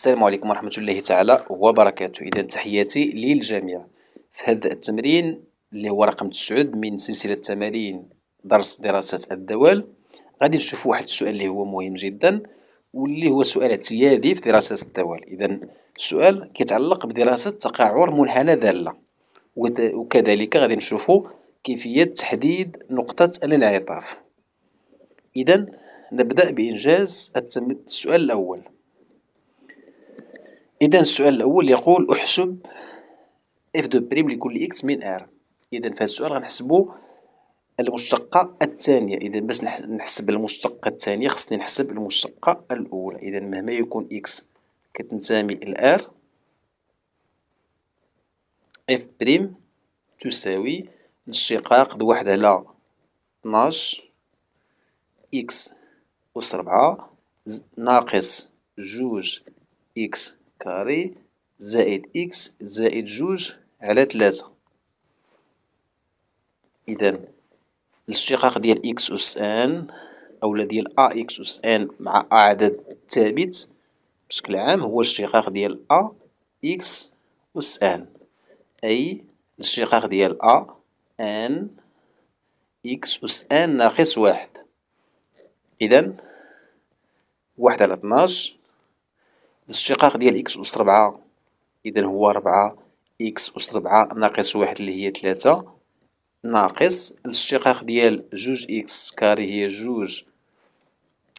السلام عليكم ورحمة الله تعالى وبركاته إذا تحياتي للجميع في هذا التمرين اللي هو رقم تسعود من سلسلة تمارين درس دراسة الدوال غادي نشوفوا واحد السؤال اللي هو مهم جدا واللي هو سؤال اعتيادي في دراسة الدوال إذا السؤال كيتعلق بدراسة تقاعر منحنى دالة وكذلك غادي نشوفوا كيفية تحديد نقطة الانعطاف إذا نبدأ بإنجاز السؤال الأول إذا السؤال الأول يقول احسب اف دو بريم لكل إكس من آر إذا في هذا السؤال غنحسبو المشتقة الثانية إذا باش نحسب المشتقة الثانية خصني نحسب المشتقة الأولى إذا مهما يكون إكس كتنتمي لآر اف بريم تساوي الشقاق بواحد على طناش إكس أس ربعة ناقص جوج إكس كاري زائد إكس زائد جوج على تلاتة إذا الاشتقاق ديال إكس أس أن أولا ديال أ إكس أس أن مع أ عدد ثابت بشكل عام هو الاشتقاق ديال أ إكس أس أن أي الاشتقاق ديال أ أن إكس أس أن ناقص واحد إذا واحد على 12 الاشتقاق ديال إكس أس ربعة إذا هو ربعة إكس أس ربعة ناقص واحد اللي هي تلاتة ناقص الاشتقاق ديال جوج إكس كاري هي جوج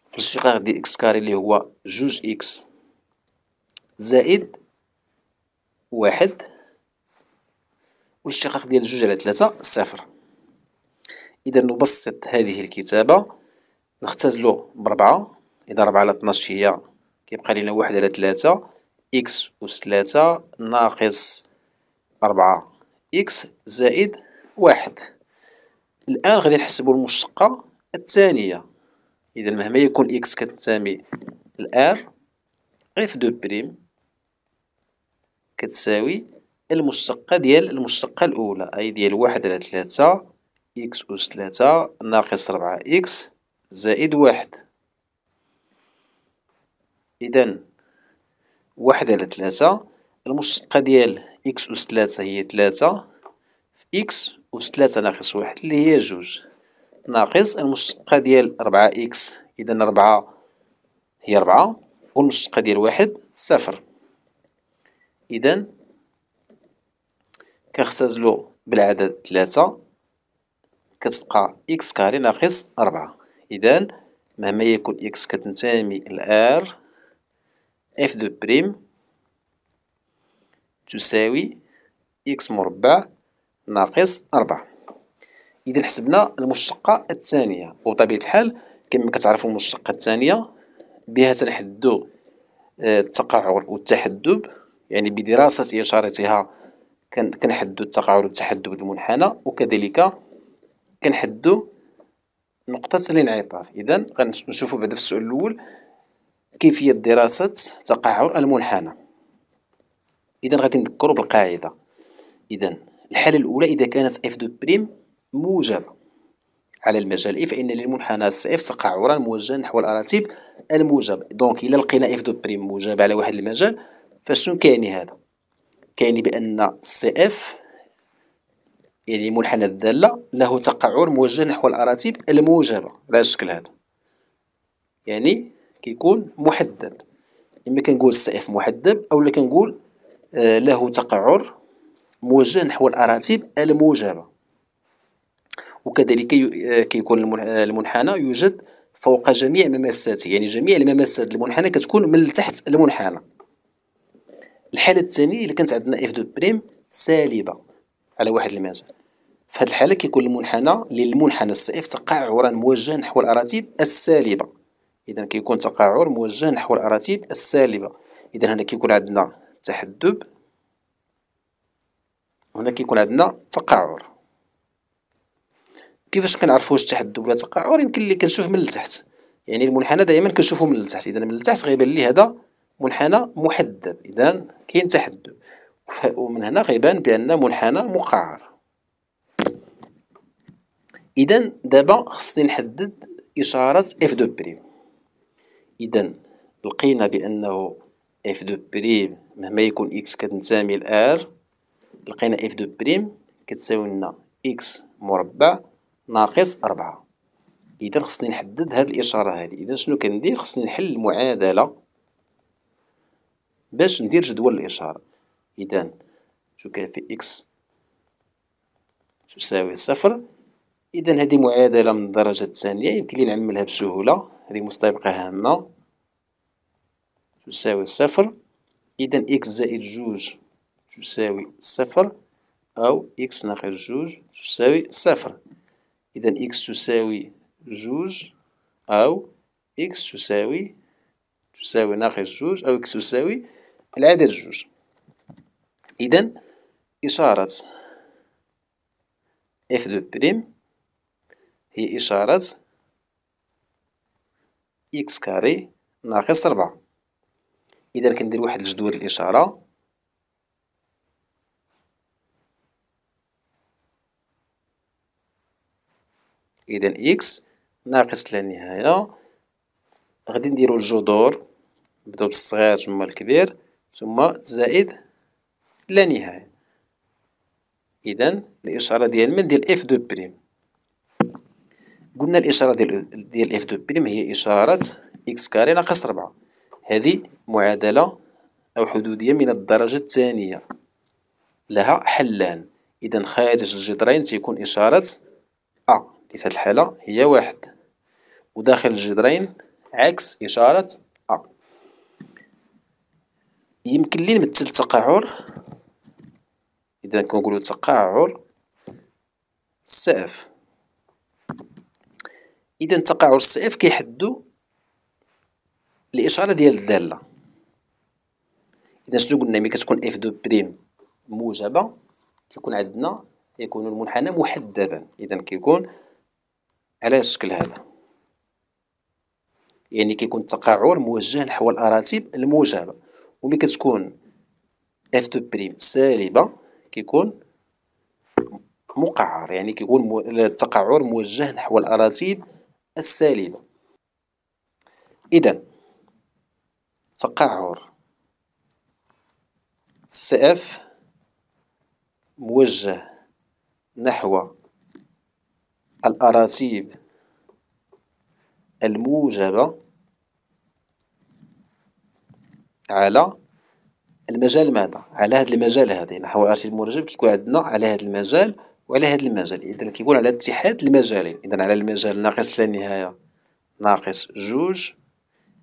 في الاشتقاق ديال إكس كاري اللي هو جوج إكس زائد واحد والاشتقاق ديال جوج على تلاتة صفر إذا نبسط هذه الكتابة نختزلو بربعة إذا ربعة على 12 هي كيبقى لينا واحد على تلاتة إكس أس تلاتة ناقص أربعة إكس زائد واحد الآن غادي نحسبو المشتقة الثانية إذا مهما يكون إكس كتساوي الآر إف دو بريم كتساوي المشتقة ديال المشتقة الأولى أي ديال واحد على تلاتة إكس أس تلاتة ناقص ربعة إكس زائد واحد إذا واحد على ثلاثة المشتقة ديال إكس أس ثلاثة هي ثلاثة في إكس أس ثلاثة ناقص واحد اللي هي جوج ناقص المشتقة ديال ربعة إكس إذا ربعة هي ربعة والمشتقة ديال واحد صفر إذا كنختزلو بالعدد ثلاثة كتبقى إكس كاري ناقص ربعة إذا مهما يكون إكس كتنتمي لآر اف دو بريم تساوي اكس مربع ناقص 4 إذا حسبنا المشتقة الثانية وبطبيعة الحال كما كتعرفوا المشتقة الثانية بها تنحدو آه، التقعر والتحدب يعني بدراسة إشارتها كنحدو التقعر والتحدب المنحنى وكذلك كنحدو نقطة الانعطاف إذا غنشوفوا بعدا في السؤال الأول كيفية دراسة تقعر المنحنى إذا غادي نذكرو بالقاعدة إذا الحالة الأولى إذا كانت إف دو بريم موجبة على المجال إي فإن للمنحنى اف تقعرا موجها نحو الأراتيب الموجبة دونك إلا لقينا إف دو بريم موجبة على واحد المجال فشنو كيعني هذا كيعني بأن سي إف يعني منحنى الدالة له تقعر موجه نحو الأراتيب الموجبة على الشكل هذا يعني كيكون محدب إما كنقول السقف محدب أولا كنقول آه، له تقعر موجه نحو الاراتيب الموجبة وكذلك آه، كيكون آه، المنحنى يوجد فوق جميع مماساته يعني جميع الممسات المنحنى كتكون من تحت المنحنى الحالة الثانية اللي كانت عندنا اف دو بريم سالبة على واحد المجال في هذه الحالة كيكون المنحنى للمنحنى السائف تقعرا موجه نحو الاراتيب السالبة إذا كيكون تقاعر موجه نحو الاراتيب السالبة إذا هنا كيكون عندنا تحدب هنا كيكون عندنا تقاعر كيفاش كنعرفوا واش تحدب ولا تقاعر يمكن اللي كنشوف من التحت يعني المنحنى دائما كنشوفه من التحت اذا من التحت غيبان لي هذا منحنى محدب اذا كاين تحدب ومن هنا غيبان بان منحنى مقعر اذا دابا خصني نحدد اشاره اف دو بريم إذا لقينا بأنه اف دو بريم مهما يكون اكس كتنتمي لار لقينا اف دو بريم كتساوي لنا اكس مربع ناقص أربعة إذا خصني نحدد هاد الإشارة هادي إذا شنو كندير خصني نحل المعادلة باش ندير جدول الإشارة إذا كافي اكس تساوي صفر إذا هذه معادلة من الدرجة الثانية يمكن لي نعملها بسهولة هذه مستبقاها هنا تساوي صفر إذا إكس زائد جوج تساوي صفر أو إكس ناقص جوج تساوي صفر إذا إكس تساوي جوج أو إكس تساوي تساوي ناقص جوج أو إكس تساوي العدد جوج إذا إشارة اف دو بريم هي إشارة إكس كاري ناقص ربعة إذا كندير واحد الجدول الإشارة إذا إكس ناقص لا نهاية غادي نديرو الجذور نبداو بالصغير ثم الكبير ثم زائد لا نهاية إذا الإشارة ديال من ديال إف دو بريم قلنا الإشارة ديال ديال اف دو بريم هي إشارة اكس كاري ناقص ربعة هذه معادلة أو حدودية من الدرجة الثانية لها حلان إذا خارج الجدرين تيكون إشارة أ في هذه الحالة هي واحد وداخل الجدرين عكس إشارة أ يمكن لي نمثل التقاعر إذا كنقولو تقاعر السقف اذا تقعر السياف كيحدو الاشاره ديال الداله اذا شنو قلنا ملي كتكون اف دو بريم موجبه كيكون عندنا يكون المنحنى محدبا اذا كيكون على الشكل هذا يعني كيكون التقاعر موجه نحو الاراتيب الموجبه وملي كتكون اف دو بريم سالبه كيكون مقعر يعني كيكون التقعر موجه نحو الاراتيب السالبة إذا تقعر سأف موجه نحو الأراتيب الموجبة على المجال ماذا على هذا المجال هذا نحو الأراتيب الموجب كيكون عندنا على هذا المجال وعلى هذا المجال إذا كيقول على اتحاد المجالين إذا على المجال ناقص لا نهاية ناقص جوج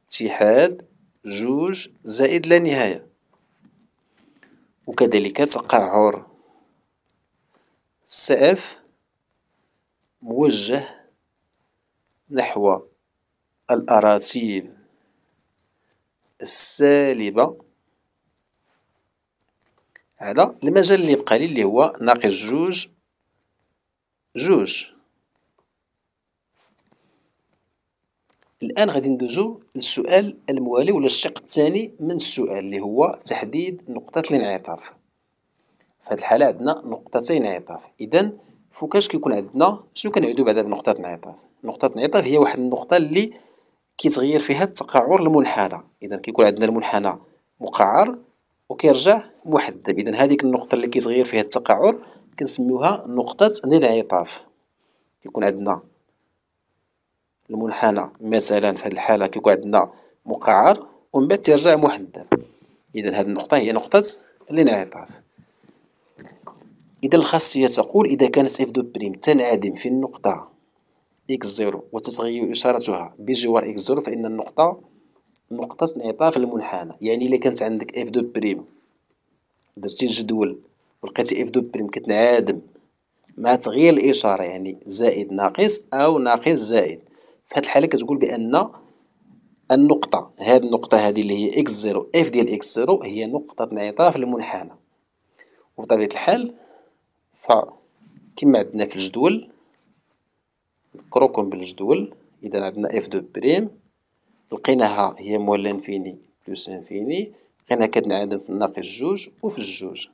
اتحاد جوج زائد لا نهاية وكذلك تقعر السقف موجه نحو الأراتيب السالبة على المجال اللي بقى لي اللي هو ناقص جوج جوج الآن غادي ندوزو للسؤال الموالي ولا الشق الثاني من السؤال اللي هو تحديد نقطة الانعطاف في هذه الحالة عندنا نقطتي انعطاف إذا فوكاش كيكون عندنا شنو كنعيدو بعدا بنقطة انعطاف نقطة انعطاف هي واحد النقطة اللي كيتغير فيها التقعر المنحنى إذا كيكون عندنا المنحنى مقعر وكيرجع محدب إذا هذيك النقطة اللي كيتغير فيها التقعر كنسميوها نقطة الانعطاف كيكون عندنا المنحنى مثلا في هذه الحالة كيكون عندنا مقعر ومن بعد ترجع محدب إذا هذه النقطة هي نقطة الانعطاف إذا الخاصية تقول إذا كانت إف دو بريم تنعدم في النقطة إكس زيرو وتتغير إشارتها بجوار إكس زيرو فإن النقطة نقطة انعطاف المنحنى يعني إلا كانت عندك إف دو بريم درتي الجدول ولقيت اف دو بريم كتنعدم مع تغيير الاشاره يعني زائد ناقص او ناقص زائد في هذه الحاله كتقول بان النقطه هذه النقطه هذه اللي هي اكس زيرو اف ديال اكس زيرو هي نقطه انعطاف المنحنى وبطبيعه الحال ف كما عندنا في الجدول نذكركم بالجدول اذا عندنا اف دو بريم لقيناها هي مول انفيني بلوس انفيني لقيناها كتنعدم في الناقص جوج وفي الجوج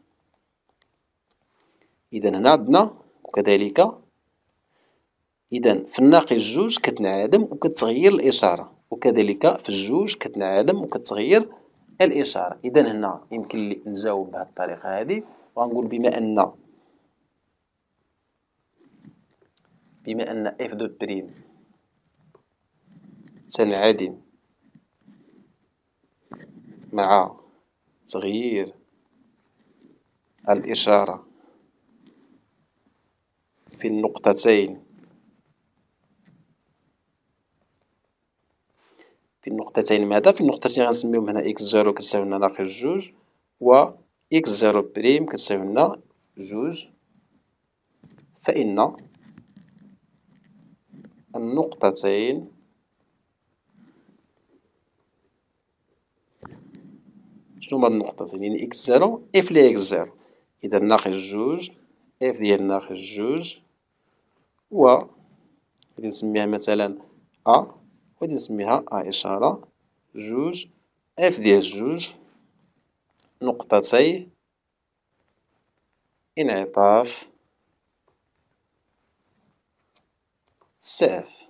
إذا هنا عندنا وكذلك إذا في الناقص جوج كتنعدم وكتغير الإشارة وكذلك في الجوج كتنعدم وكتغير الإشارة إذا هنا يمكن لي نجاوب بهذه الطريقة هذه وغنقول بما أن بما أن إف دو بريم تنعدم مع تغيير الإشارة في النقطتين في النقطتين ماذا في النقطتين غنسميهم هنا اكس زيرو كتساوي لنا ناقص جوج و اكس زيرو بريم كتساوي لنا جوج فإن النقطتين شنو هما النقطتين يعني اكس زيرو اف لي اكس زيرو إذا ناقص جوج اف ديال ناقص جوج و غادي نسميها مثلا أ وغادي نسميها أ إشارة جوج اف ديال جوج نقطتي انعطاف سيف